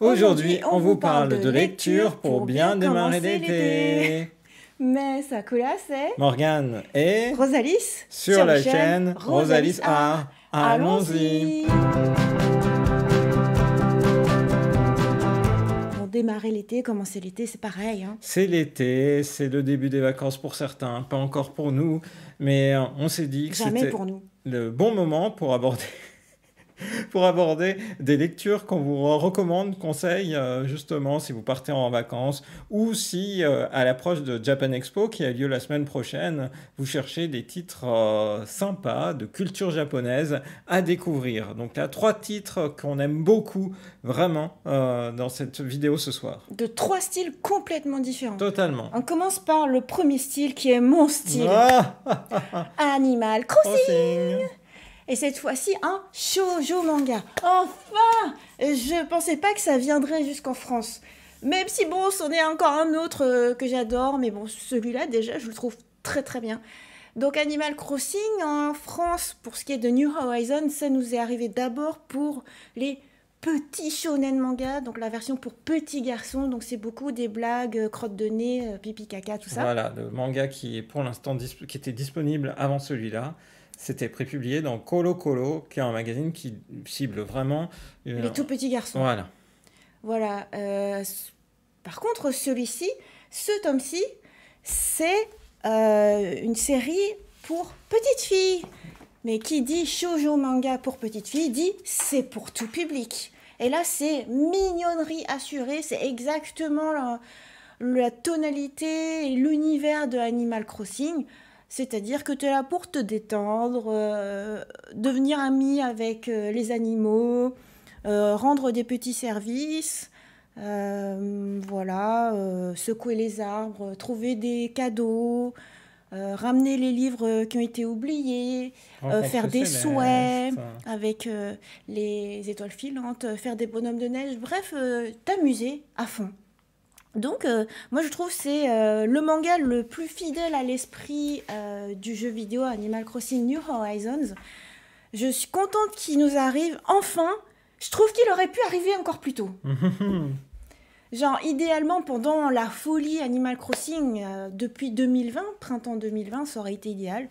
Aujourd'hui, on vous parle de lecture pour bien démarrer l'été. Mais ça coule assez. Morgane et Rosalys sur la chaîne Rosalys A. Allons-y. Pour démarrer l'été, commencer l'été, c'est pareil. Hein. C'est l'été, c'est le début des vacances pour certains, pas encore pour nous, mais on s'est dit que c'était le bon moment pour aborder pour aborder des lectures qu'on vous recommande, conseille euh, justement si vous partez en vacances ou si euh, à l'approche de Japan Expo qui a lieu la semaine prochaine, vous cherchez des titres euh, sympas de culture japonaise à découvrir. Donc là, trois titres qu'on aime beaucoup vraiment dans cette vidéo ce soir. De trois styles complètement différents. Totalement. On commence par le premier style qui est mon style. Ah! Animal Crossing. Et cette fois-ci, un shoujo manga. Enfin Je pensais pas que ça viendrait jusqu'en France. Même si bon, c'en est encore un autre euh, que j'adore, mais bon, celui-là déjà, je le trouve très très bien. Donc Animal Crossing en France, pour ce qui est de New Horizons, ça nous est arrivé d'abord pour les petits shonen manga, donc la version pour petits garçons, donc c'est beaucoup des blagues, euh, crottes de nez, euh, pipi caca, tout ça. Voilà, le manga qui est pour l'instant qui était disponible avant celui-là. C'était prépublié dans Colo Colo, qui est un magazine qui cible vraiment. Euh, Les tout petits garçons. Voilà. Euh, par contre, celui-ci, ce tome-ci, c'est euh, une série pour petites filles. Mais qui dit shoujo manga pour petites filles dit c'est pour tout public. Et là, c'est mignonnerie assurée, c'est exactement la, la tonalité et l'univers de Animal Crossing. C'est-à-dire que tu es là pour te détendre, euh, devenir ami avec euh, les animaux, euh, rendre des petits services, voilà, secouer les arbres, trouver des cadeaux, ramener les livres qui ont été oubliés, faire des souhaits avec les étoiles filantes, faire des bonhommes de neige, bref, t'amuser à fond. Donc, euh, moi je trouve c'est euh, le manga le plus fidèle à l'esprit euh, du jeu vidéo Animal Crossing New Horizons. Je suis contente qu'il nous arrive enfin. Je trouve qu'il aurait pu arriver encore plus tôt. Genre, idéalement, pendant la folie Animal Crossing depuis 2020, printemps 2020, ça aurait été idéal.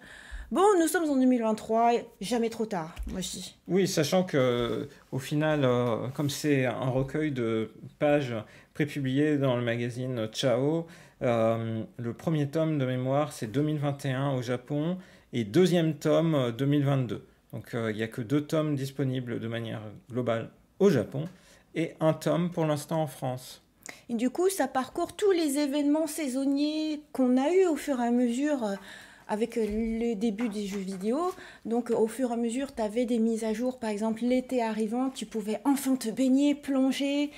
Bon, nous sommes en 2023, jamais trop tard, moi aussi. Oui, sachant que, au final, comme c'est un recueil de pages prépublié dans le magazine Chao. Euh, le premier tome de mémoire, c'est 2021 au Japon et deuxième tome 2022. Donc euh, il n'y a que deux tomes disponibles de manière globale au Japon et un tome pour l'instant en France. Et du coup, ça parcourt tous les événements saisonniers qu'on a eus au fur et à mesure. Euh, avec euh, le début des jeux vidéo. Donc euh, au fur et à mesure, tu avais des mises à jour. Par exemple, l'été arrivant, tu pouvais enfin te baigner, plonger,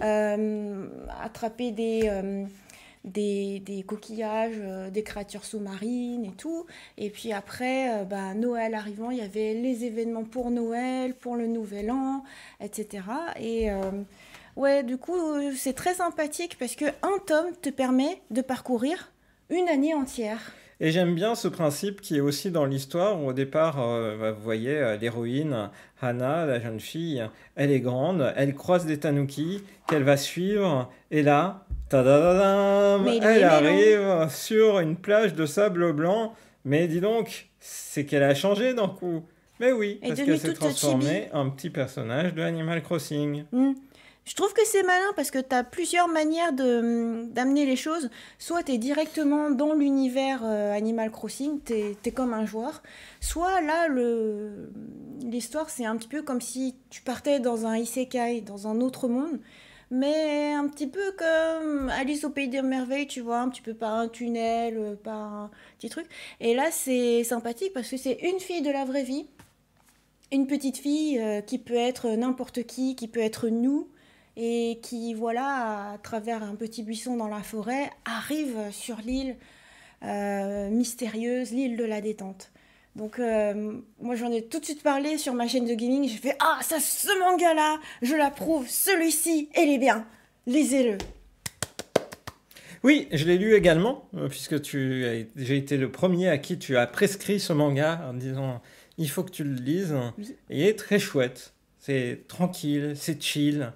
euh, attraper des, coquillages, des créatures sous-marines et tout. Et puis après, bah, Noël arrivant, il y avait les événements pour Noël, pour le Nouvel An, etc. Et ouais, du coup, c'est très sympathique parce que un tome te permet de parcourir une année entière. Et j'aime bien ce principe qui est aussi dans l'histoire où au départ, euh, bah, vous voyez euh, l'héroïne, Hannah, la jeune fille, elle est grande, elle croise des tanuki qu'elle va suivre, et là, elle arrive sur une plage de sable blanc. Mais dis donc, c'est qu'elle a changé d'un coup. Mais oui, parce qu'elle s'est transformée en petit personnage de Animal Crossing. Hmm. Je trouve que c'est malin parce que tu as plusieurs manières mm, d'amener les choses. Soit tu es directement dans l'univers euh, Animal Crossing, tu es, comme un joueur. Soit là, l'histoire, c'est un petit peu comme si tu partais dans un isekai, dans un autre monde. Mais un petit peu comme Alice au Pays des Merveilles, tu vois, un petit peu par un tunnel, euh, par un petit truc. Et là, c'est sympathique parce que c'est une fille de la vraie vie une petite fille euh, qui peut être n'importe qui, qui peut être nous, et qui, voilà, à travers un petit buisson dans la forêt, arrive sur l'île euh, mystérieuse, l'île de la détente. Donc euh, moi j'en ai tout de suite parlé sur ma chaîne de gaming, j'ai fait ah ça ce manga là, je l'approuve, celui-ci, il est bien, lisez-le. Oui, je l'ai lu également, euh, puisque tu, j'ai été le premier à qui tu as prescrit ce manga en disant il faut que tu le lises. il est très chouette, c'est tranquille, c'est chill.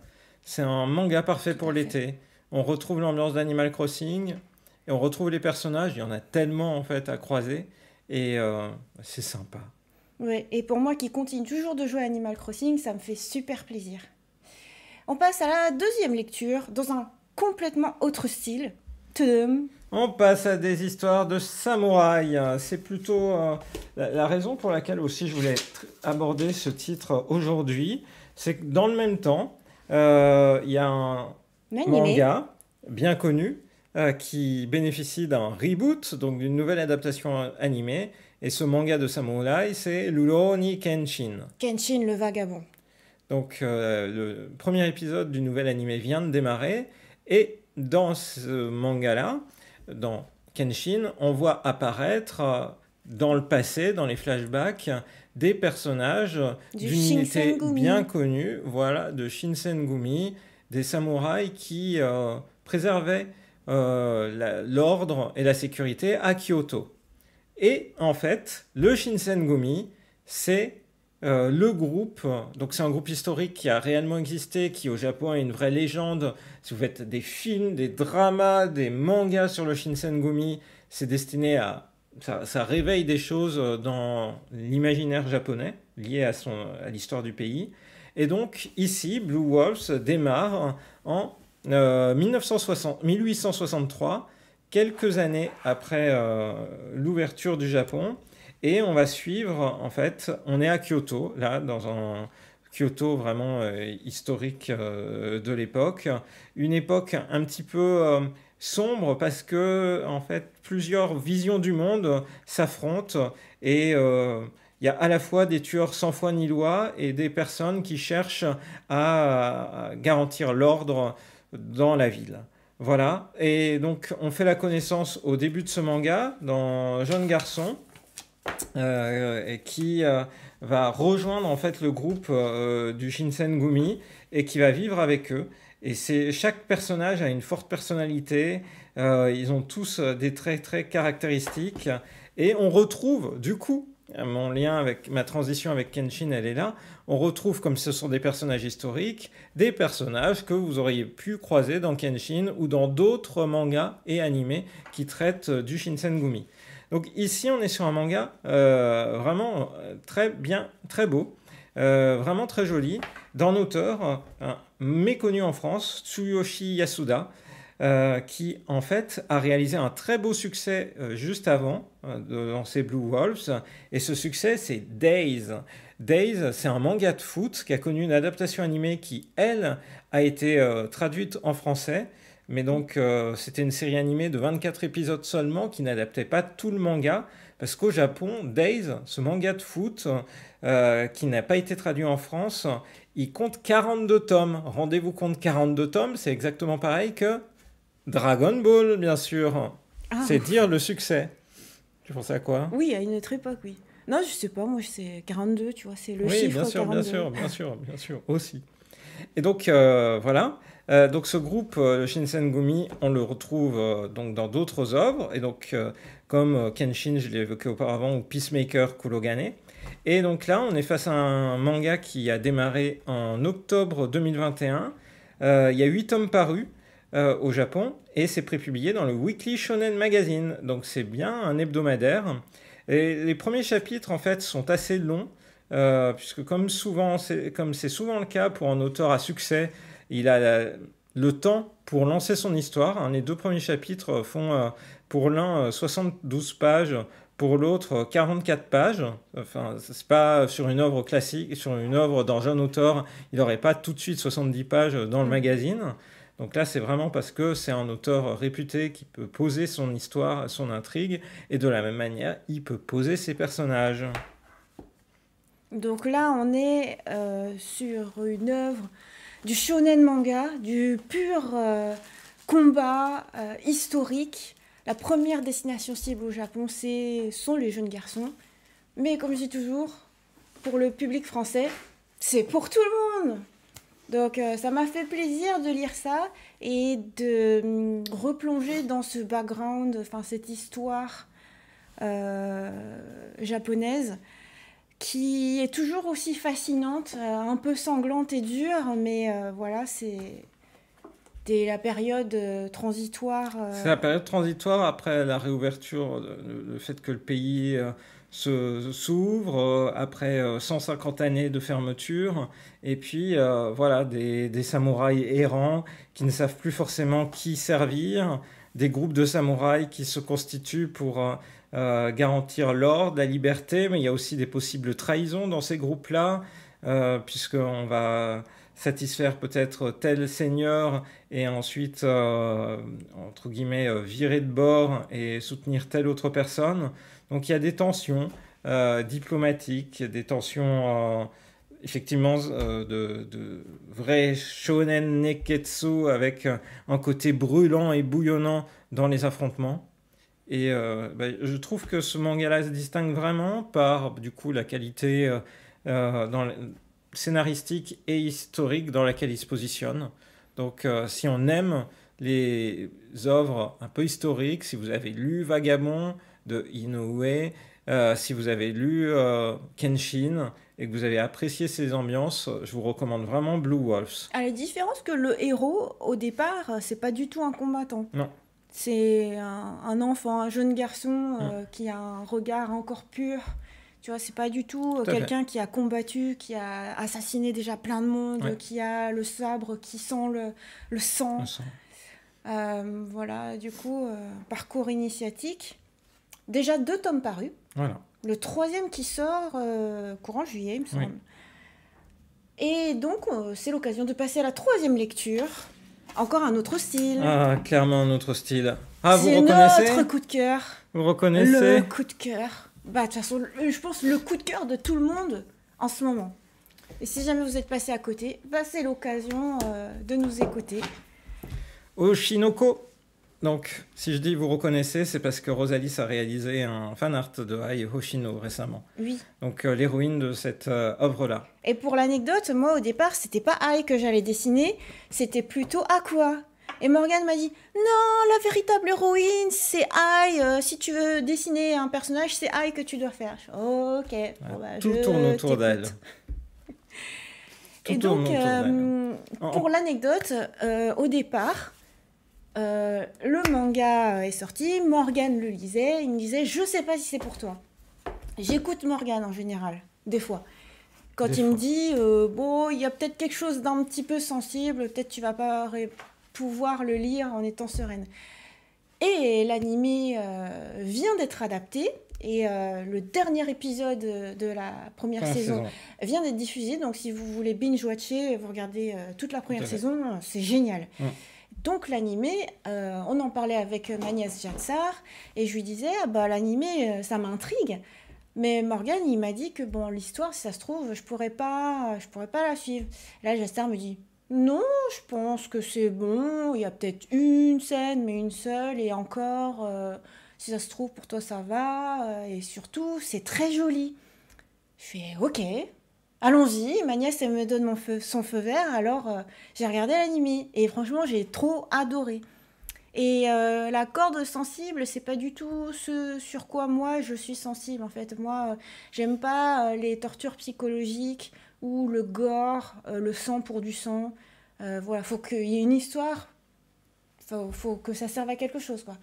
C'est un manga parfait pour l'été. On retrouve l'ambiance d'Animal Crossing et on retrouve les personnages. Il y en a tellement en fait à croiser et euh, c'est sympa. Ouais, et pour moi qui continue toujours de jouer à Animal Crossing, ça me fait super plaisir. On passe à la deuxième lecture dans un complètement autre style. On passe à des histoires de samouraïs. C'est plutôt euh, la, la, raison pour laquelle aussi je voulais aborder ce titre aujourd'hui. C'est que dans le même temps, euh, il y a un manga bien connu euh, qui bénéficie d'un reboot, donc d'une nouvelle adaptation animée. Et ce manga de Samurai, c'est Luloni Kenshin. Kenshin, le vagabond. Donc euh, le premier épisode du nouvel animé vient de démarrer. Et dans ce manga-là, dans Kenshin, on voit apparaître dans le passé, dans les flashbacks, des personnages d'une unité bien connue, voilà, de Shinsengumi, des samouraïs qui euh, préservaient euh, l'ordre et la sécurité à Kyoto. Et en fait, le Shinsengumi, c'est euh, le groupe, donc c'est un groupe historique qui a réellement existé, qui au Japon est une vraie légende. Si vous faites des films, des dramas, des mangas sur le Shinsengumi, c'est destiné à ça, réveille des choses euh, dans l'imaginaire japonais lié à, son, à l'histoire du pays. Et donc ici, Blue Wolves démarre en 1960, euh, 1863, quelques années après euh, l'ouverture du Japon. Et on va suivre, en fait, on est à Kyoto, là, dans un Kyoto vraiment historique de l'époque. Une époque un petit peu sombre parce que en fait plusieurs visions du monde s'affrontent et il euh, y a à la fois des tueurs sans foi ni loi et des personnes qui cherchent à garantir l'ordre dans la ville. Voilà, et donc on fait la connaissance au début de ce manga d'un jeune garçon euh, qui euh, va rejoindre en fait le groupe du Shinsengumi et qui va vivre avec eux. Et c'est chaque personnage a une forte personnalité. Euh, ils ont tous euh, des traits très caractéristiques. Et on retrouve, du coup, mon lien avec ma transition avec Kenshin, elle est là. On retrouve, comme ce sont des personnages historiques, des personnages que vous auriez pu croiser dans Kenshin ou dans d'autres mangas et animés qui traitent euh, du Shinsengumi. Donc ici, on est sur un manga vraiment très bien, très beau, vraiment très joli d'un auteur méconnu en France, Tsuyoshi Yasuda, euh, qui en fait a réalisé un très beau succès euh, juste avant euh, dans de lancer Blue Wolves. Et ce succès, c'est Days. Days, c'est un manga de foot qui a connu une adaptation animée qui, elle, a été traduite en français. Mais donc, c'était une série animée de 24 épisodes seulement qui n'adaptait pas tout le manga. Parce qu'au Japon, Days, ce manga de foot euh, qui n'a pas été traduit en France, il compte 42 tomes. Rendez-vous compte 42 tomes, c'est exactement pareil que Dragon Ball, bien sûr. Ah. C'est dire le succès. Tu pensais à quoi Oui, à une autre époque, oui. Non, je sais pas, moi c'est 42, tu vois, c'est le oui, Oui, bien sûr, bien sûr, bien sûr, bien sûr, aussi. Et donc, euh, voilà. Euh, donc ce groupe, euh, le Shinsengumi, on le retrouve euh, donc dans d'autres œuvres, et donc comme Kenshin, je l'ai évoqué auparavant, ou Peacemaker Kurogane. Et donc là, on est face à un manga qui a démarré en octobre 2021. Il y a 8 tomes parus au Japon, et c'est prépublié dans le Weekly Shonen Magazine, donc c'est bien un hebdomadaire. les premiers chapitres, en fait, sont assez longs. puisque comme souvent, comme c'est souvent le cas pour un auteur à succès, il a le temps pour lancer son histoire. Hein, les deux premiers chapitres font euh, pour l'un 72 euh, pages, pour l'autre 44 euh, pages. Enfin, c'est pas sur une œuvre classique, sur une œuvre d'un jeune auteur, il n'aurait pas tout de suite 70 pages dans le mm. magazine. Donc là, c'est vraiment parce que c'est un auteur réputé qui peut poser son histoire, son intrigue, et de la même manière, il peut poser ses personnages. Donc là, on est sur une œuvre du shonen manga, du pur euh, combat euh, historique. La première destination cible au Japon, c'est sont les jeunes garçons. Mais comme je dis toujours, pour le public français, c'est pour tout le monde. Donc euh, ça m'a fait plaisir de lire ça et de hum, replonger dans ce background, enfin cette histoire japonaise qui est toujours aussi fascinante, euh, un peu sanglante et dure, mais euh, voilà, c'est la période euh, transitoire. C'est la période transitoire après la réouverture, le, fait que le pays s'ouvre après 150 années de fermeture, et puis voilà, des samouraïs errants qui ne savent plus forcément qui servir, des groupes de samouraïs qui se constituent pour euh, garantir l'ordre, la liberté, mais il y a aussi des possibles trahisons dans ces groupes-là, euh, puisqu'on va satisfaire peut-être tel seigneur et ensuite, euh, entre guillemets, virer de bord et soutenir telle autre personne. Donc il y a des tensions diplomatiques, des tensions effectivement de, de, vrai shonen neketsu avec un côté brûlant et bouillonnant dans les affrontements. Et euh, ben, je trouve que ce manga-là se distingue vraiment par du coup la qualité euh, euh, dans scénaristique et historique dans laquelle il se positionne. Donc si on aime les œuvres un peu historiques, si vous avez lu Vagabond de Inoue, si vous avez lu Kenshin, et que vous avez apprécié ces ambiances, je vous recommande vraiment Blue Wolves. À la différence que le héros, au départ, c'est pas du tout un combattant. Non c'est un, enfant, un jeune garçon euh, hmm. qui a un regard encore pur. Tu vois, c'est pas du tout, euh, quelqu'un qui a combattu, qui a assassiné déjà plein de monde, qui a le sabre, qui sent le, sang. Euh, voilà, du coup, parcours initiatique. Déjà deux tomes parus. Le troisième qui sort courant juillet, il me semble. Et donc, c'est l'occasion de passer à la troisième lecture encore un autre style. Ah, clairement un autre style. Ah, vous reconnaissez C'est notre coup de cœur. Vous reconnaissez Le coup de cœur. Bah, de toute façon, je pense le coup de cœur de tout le monde en ce moment. Et si jamais vous êtes passé à côté, bah, c'est l'occasion euh, de nous écouter. Oshinoko donc, si je dis vous reconnaissez, c'est parce que Rosalys a réalisé un fan art de Ai Hoshino récemment. Oui. Donc, euh, l'héroïne de cette euh, œuvre-là. Et pour l'anecdote, moi au départ, c'était pas Ai que j'allais dessiner, c'était plutôt Aqua. Et Morgane m'a dit Non, la véritable héroïne, c'est Ai. Euh, si tu veux dessiner un personnage, c'est Ai que tu dois faire. Je, ok. Bah, tout je tourne autour d'elle. donc, pour l'anecdote, au départ, euh, le manga est sorti, Morgan le lisait, il me disait Je sais pas si c'est pour toi. J'écoute Morgan en général, des fois. Quand il me dit euh, Bon, il y a peut-être quelque chose d'un petit peu sensible, peut-être tu vas pas pouvoir le lire en étant sereine. Et l'anime euh, vient d'être adapté. Et le dernier épisode de la première saison vient d'être diffusé. Donc, si vous voulez binge-watcher, vous regardez toute la première saison, c'est génial donc l'animé, euh, on en parlait avec euh, Magnès Jatsar et je lui disais ah bah l'animé euh, ça m'intrigue. Mais Morgan il m'a dit que bon l'histoire si ça se trouve je pourrais pas je pourrais pas la suivre. là Jatsar me dit non je pense que c'est bon il y a peut-être une scène mais une seule et encore si ça se trouve pour toi ça va et surtout c'est très joli. Je fais ok allons-y, ma nièce, elle me donne mon son feu vert, alors euh, j'ai regardé l'animé. Et franchement, j'ai trop adoré. Et euh, la corde sensible, c'est pas du tout ce sur quoi moi je suis sensible en fait. Moi, euh, j'aime pas les tortures psychologiques ou le gore, le sang pour du sang. voilà, faut qu'il y ait une histoire, faut, faut que ça serve à quelque chose quoi.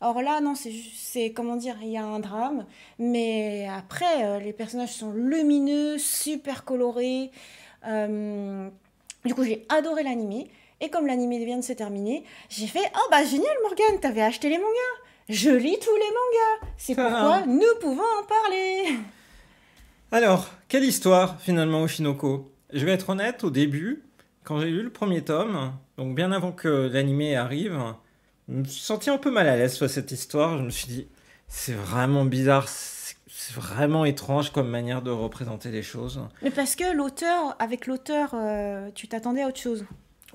Or là, non, c'est comment dire, il y a un drame, mais après, euh, les personnages sont lumineux, super colorés. Euh, du coup, j'ai adoré l'animé. Et comme l'animé vient de se terminer, j'ai fait Oh bah génial, Morgane, t'avais acheté les mangas Je lis tous les mangas C'est pourquoi nous pouvons en parler Alors, quelle histoire finalement, Oshinoko Je vais être honnête, au début, quand j'ai lu le premier tome, donc bien avant que l'animé arrive, je me suis senti un peu mal à l'aise sur cette histoire. Je me suis dit, c'est vraiment bizarre, c'est vraiment étrange comme manière de représenter les choses. Mais parce que l'auteur, avec l'auteur, euh, tu t'attendais à autre chose.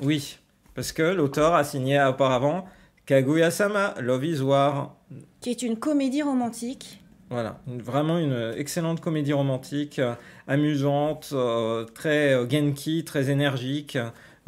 Oui, parce que l'auteur a signé auparavant Kaguya-sama, Love is War. Qui est une comédie romantique. Voilà, vraiment une excellente comédie romantique, euh, amusante, euh, très genki, très énergique,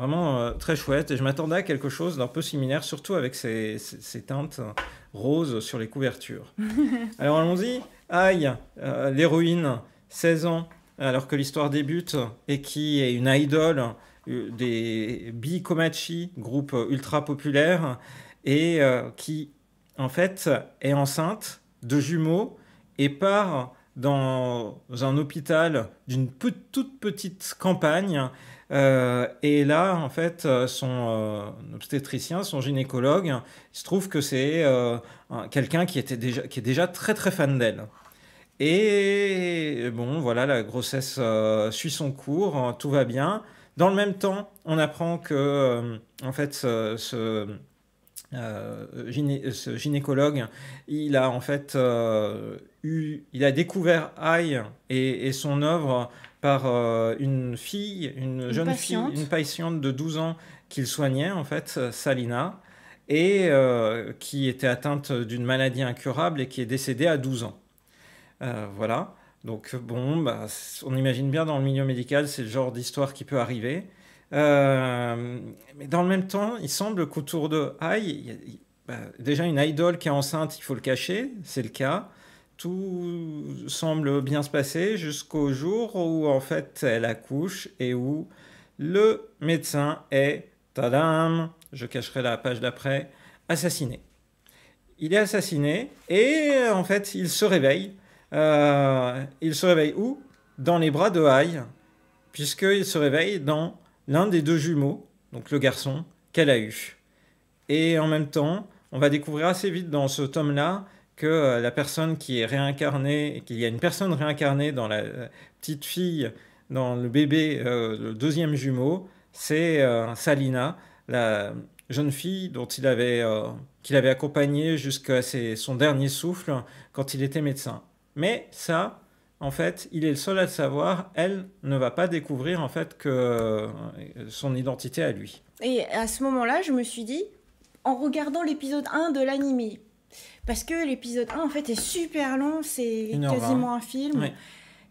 Vraiment euh, très chouette. Et je m'attendais à quelque chose d'un peu similaire, surtout avec ces, teintes euh, roses sur les couvertures. Alors allons-y. Aïe, euh, l'héroïne, 16 ans, alors que l'histoire débute, et qui est une idole des Bi Bikomachi, groupe ultra populaire, et qui, en fait, est enceinte de jumeaux et part dans un hôpital d'une toute petite campagne euh, et là, en fait, euh, son euh, obstétricien, son gynécologue, il se trouve que c'est quelqu'un qui, était déjà, qui est déjà très très fan d'elle. Et bon, voilà, la grossesse suit son cours, hein, tout va bien. Dans le même temps, on apprend que, en fait, ce, ce gynécologue, il a en fait eu, il a découvert Aïe et, et son œuvre par euh, une fille, une, jeune fille, une patiente de 12 ans qu'il soignait, en fait, Salina, et euh, qui était atteinte d'une maladie incurable et qui est décédée à 12 ans. Euh, voilà. Donc, bon, bah, on imagine bien dans le milieu médical, c'est le genre d'histoire qui peut arriver. mais dans le même temps, il semble qu'autour de Aïe, bah, déjà une idole qui est enceinte, il faut le cacher, c'est le cas tout semble bien se passer jusqu'au jour où en fait elle accouche et où le médecin est, tadam, je cacherai la page d'après, assassiné. Il est assassiné et en fait il se réveille. Euh, il se réveille où Dans les bras de Haï, puisqu'il se réveille dans l'un des deux jumeaux, donc le garçon, qu'elle a eu. Et en même temps, on va découvrir assez vite dans ce tome-là euh, la personne qui est réincarnée, qu'il y a une personne réincarnée dans la euh, petite fille, dans le bébé, euh, le deuxième jumeau, c'est Salina, la jeune fille dont il avait, qu'il avait accompagnée jusqu'à son dernier souffle quand il était médecin. Mais ça, en fait, il est le seul à le savoir. Elle ne va pas découvrir en fait que son identité à lui. Et à ce moment-là, je me suis dit, en regardant l'épisode 1 de l'animé, parce que l'épisode 1, en fait, est super long, c'est quasiment un film.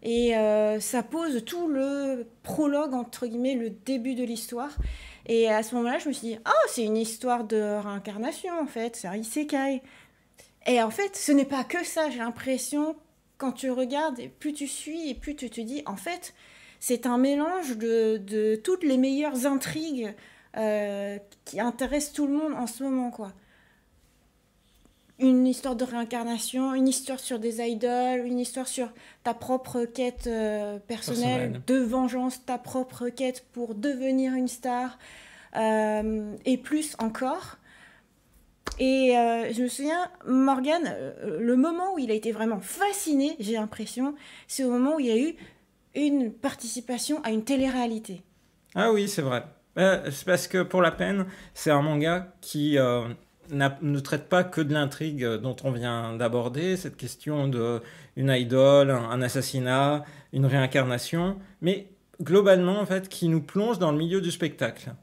Et euh, ça pose tout le prologue, entre guillemets, le début de l'histoire. Et à ce moment-là, je me suis dit, oh, c'est une histoire de réincarnation, en fait, c'est un isekai. Et en fait, ce n'est pas que ça, j'ai l'impression, quand tu regardes, plus tu suis, et plus tu te dis, en fait, c'est un mélange de, toutes les meilleures intrigues euh, qui intéressent tout le monde en ce moment, quoi une histoire de réincarnation, une histoire sur des idoles, une histoire sur ta propre quête euh, personnelle, de vengeance, ta propre quête pour devenir une star, euh, et plus encore. Et euh, je me souviens, Morgan, le moment où il a été vraiment fasciné, j'ai l'impression, c'est au moment où il y a eu une participation à une télé-réalité. Ah oui, c'est vrai. c'est parce que pour la peine, c'est un manga qui ne traite pas que de l'intrigue dont on vient d'aborder, cette question d'une idole, un, assassinat, une réincarnation, mais globalement, en fait, qui nous plonge dans le milieu du spectacle.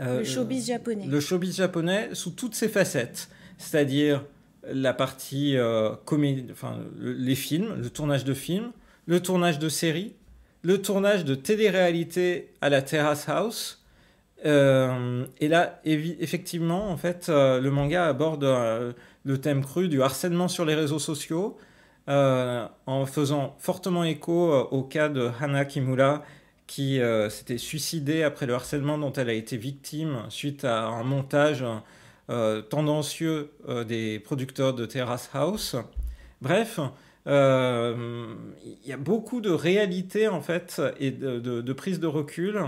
Euh, le showbiz japonais. Le showbiz japonais sous toutes ses facettes, c'est-à-dire la partie euh, comédie, enfin, les films, le tournage de films, le tournage de séries, le tournage de télé-réalité à la Terrace House, euh, et là, effectivement, en fait, euh, le manga aborde euh, le thème cru du harcèlement sur les réseaux sociaux, en faisant fortement écho au cas de Hana Kimura, qui s'était suicidée après le harcèlement dont elle a été victime suite à un montage tendancieux des producteurs de Terrace House. Bref, il y a beaucoup de réalité en fait et de, de prise de recul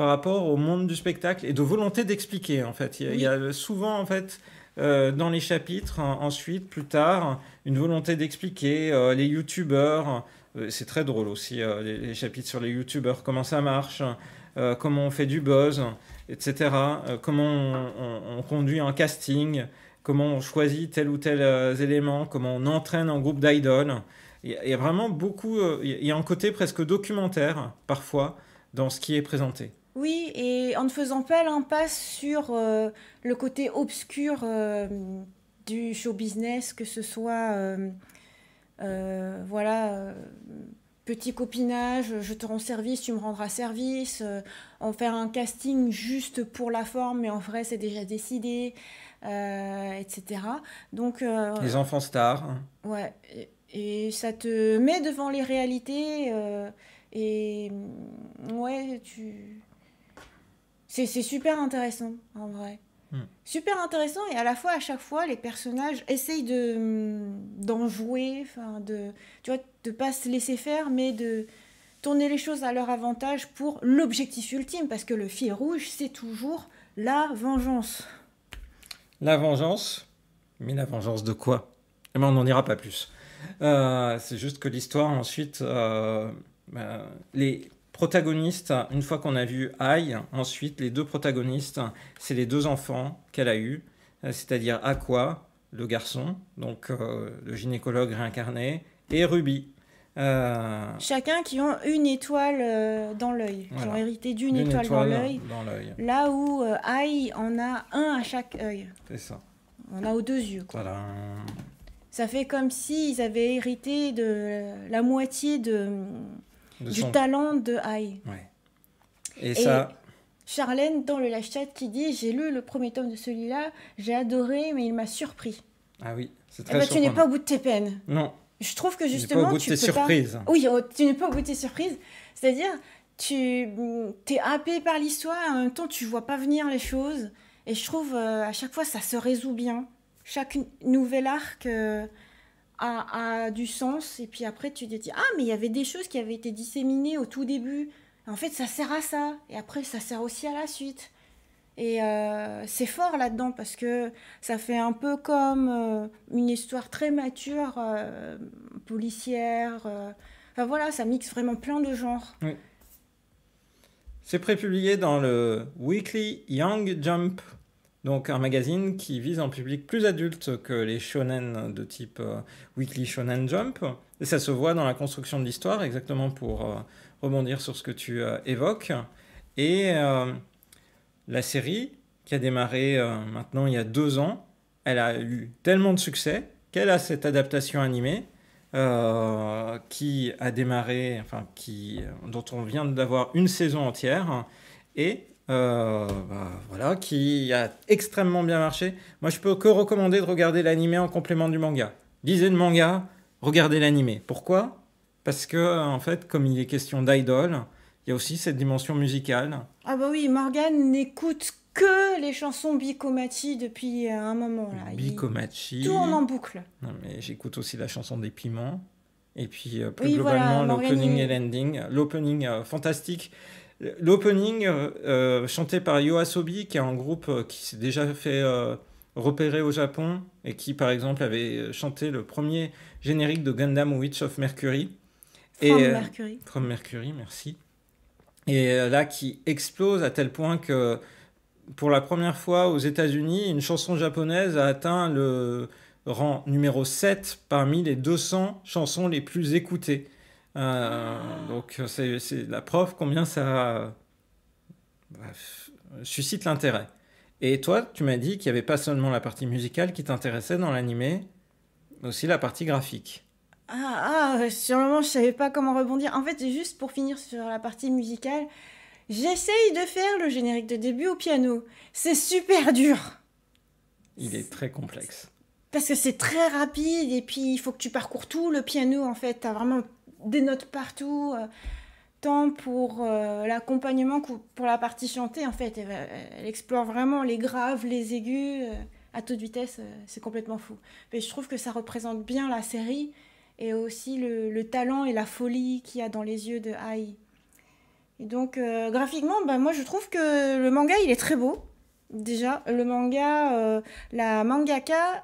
par rapport au monde du spectacle et de volonté d'expliquer en fait. Il y, a, souvent en fait euh, dans les chapitres ensuite plus tard une volonté d'expliquer euh, les youtubeurs. Euh, c'est très drôle aussi les, chapitres sur les youtubeurs comment ça marche, comment on fait du buzz, etc. comment on, conduit un casting, comment on choisit tel ou tel élément, comment on entraîne un groupe d'idoles. Il y, a vraiment beaucoup, il y a un côté presque documentaire parfois dans ce qui est présenté. Oui, et en ne faisant pas l'impasse sur euh, le côté obscur euh, du show business, que ce soit, euh, voilà, petit copinage, je te rends service, tu me rendras service, en faire un casting juste pour la forme, mais en vrai, c'est déjà décidé, etc. Donc, Les enfants stars. Hein. Ouais, et, et, ça te met devant les réalités. et ouais, tu, c'est super intéressant, en vrai. Hmm. Super intéressant, et à la fois, à chaque fois, les personnages essayent hmm, d'en jouer, de, tu vois, de pas se laisser faire, mais de tourner les choses à leur avantage pour l'objectif ultime, parce que le fil rouge, c'est toujours la vengeance. La vengeance Mais la vengeance de quoi et eh ben, On n'en ira pas plus. Euh, c'est juste que l'histoire, ensuite, euh, ben, les protagoniste, une fois qu'on a vu Aïe, ensuite les deux protagonistes, c'est les deux enfants qu'elle a eus, euh, c'est-à-dire Aqua, le garçon, donc euh, le gynécologue réincarné, et Ruby. Euh, Chacun qui ont une étoile dans l'œil, qui ont hérité d'une étoile, dans l'œil. Là où Aïe en a un à chaque œil. C'est ça. On a aux deux yeux. Voilà. Ça fait comme s'ils avaient hérité de la moitié de, du talent de Haï. Et, ça. Charlène, dans le live chat, qui dit J'ai lu le premier tome de celui-là, j'ai adoré, mais il m'a surpris. Ah oui, c'est eh très bien. Tu n'es pas au bout de tes peines. Non. Je trouve que justement. Tu n'es pas au bout de tes surprises. Oui, oh, tu n'es pas au bout de tes surprises. C'est-à-dire, tu es happé par l'histoire, en même temps, tu vois pas venir les choses. Et je trouve, euh, à chaque fois, ça se résout bien. Chaque nouvel arc. Euh, a, du sens. Et puis après, tu te dis, ah, mais il y avait des choses qui avaient été disséminées au tout début. En fait, ça sert à ça. Et après, ça sert aussi à la suite. Et euh, c'est fort là-dedans parce que ça fait un peu comme euh, une histoire très mature, euh, policière. Enfin voilà, ça mixe vraiment plein de genres. Oui. C'est prépublié dans le Weekly Young Jump donc un magazine qui vise un public plus adulte que les shonen de type euh, Weekly Shonen Jump. Et ça se voit dans la construction de l'histoire, exactement pour euh, rebondir sur ce que tu euh, évoques. Et la série, qui a démarré maintenant il y a deux ans, elle a eu tellement de succès qu'elle a cette adaptation animée qui a démarré, enfin qui, dont on vient d'avoir une saison entière et euh, bah, voilà, qui a extrêmement bien marché. Moi, je peux que recommander de regarder l'animé en complément du manga. Lisez le manga, regardez l'animé. Pourquoi Parce que, en fait, comme il est question d'idol, il y a aussi cette dimension musicale. Ah bah oui, Morgan n'écoute que les chansons Bicomachi depuis euh, un moment. Là. Bicomachi. Tourne en boucle. Non, mais j'écoute aussi la chanson des piments. Et puis, euh, plus globalement, l'opening et l'ending. L'opening, fantastique. L'opening, euh, euh, chanté par Yoasobi, qui est un groupe euh, qui s'est déjà fait repérer au Japon et qui, par exemple, avait chanté le premier générique de Gundam Witch of Mercury. From et, Mercury. From Mercury, merci. Et là, qui explose à tel point que, pour la première fois aux États-Unis, une chanson japonaise a atteint le rang numéro 7 parmi les 200 chansons les plus écoutées. Euh, donc c'est la preuve combien ça suscite l'intérêt. Et toi, tu m'as dit qu'il n'y avait pas seulement la partie musicale qui t'intéressait dans l'animé, aussi la partie graphique. Ah, ah, euh, sur le moment, je savais pas comment rebondir. En fait, juste pour finir sur la partie musicale, j'essaye de faire le générique de début au piano. C'est super dur. Il est très complexe. Parce que c'est très rapide et puis il faut que tu parcours tout le piano en fait. T'as vraiment des notes partout, euh, tant pour euh, l'accompagnement que pour la partie chantée. En fait, elle, explore vraiment les graves, les aigus euh, à toute vitesse. c'est complètement fou. Mais je trouve que ça représente bien la série et aussi le, talent et la folie qu'il y a dans les yeux de Ai. Et donc, graphiquement, bah, moi je trouve que le manga il est très beau. Déjà, le manga, la mangaka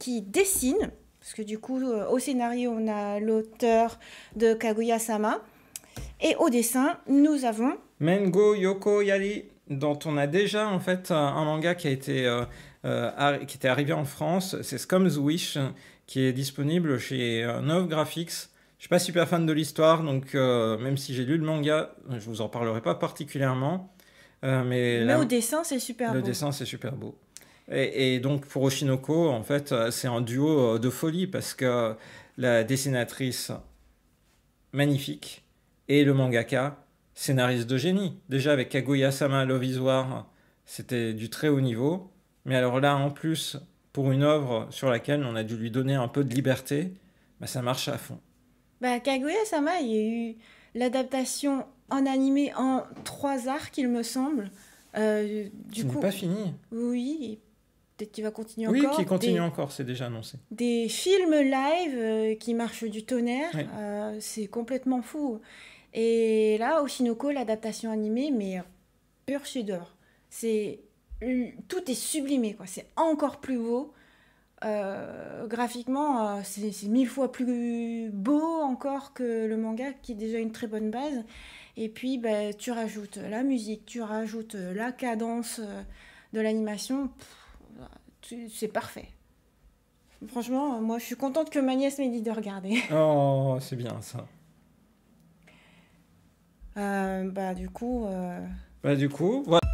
qui dessine, parce que du coup, euh, au scénario, on a l'auteur de Kaguya-sama. Et au dessin, nous avons... Mengo Yoko Yali, dont on a déjà en fait un manga qui a été... Euh, euh, qui était arrivé en France, c'est Scum's Wish, qui est disponible chez Nov Graphics. Je suis pas super fan de l'histoire, donc même si j'ai lu le manga, je vous en parlerai pas particulièrement. mais, au dessin, c'est super beau. Le dessin, c'est super beau. Et, donc pour Oshinoko, en fait, c'est un duo euh, de folie parce que la dessinatrice magnifique et le mangaka scénariste de génie. Déjà avec Kaguya-sama Love c'était du très haut niveau. Mais alors là, en plus, pour une œuvre sur laquelle on a dû lui donner un peu de liberté, bah, ça marche à fond. Bah, Kaguya-sama, il y a eu l'adaptation en animé en trois arcs, il me semble. Euh, du coup, pas fini. Oui, peut-être continuer encore. Oui, qui continue encore, c'est déjà annoncé. Des films live euh, qui marchent du tonnerre, euh, c'est complètement fou. Et là, Oshinoko, l'adaptation animée, mais pur chef C'est tout est sublimé, quoi. C'est encore plus beau. Euh, graphiquement, c'est mille fois plus beau encore que le manga, qui est déjà une très bonne base. Et puis, bah, tu rajoutes la musique, tu rajoutes la cadence de l'animation c'est parfait. Franchement, euh, moi, je suis contente que ma nièce m'ait dit de regarder. Oh, c'est bien ça. Euh, bah, du coup. Euh, bah, du coup, voilà.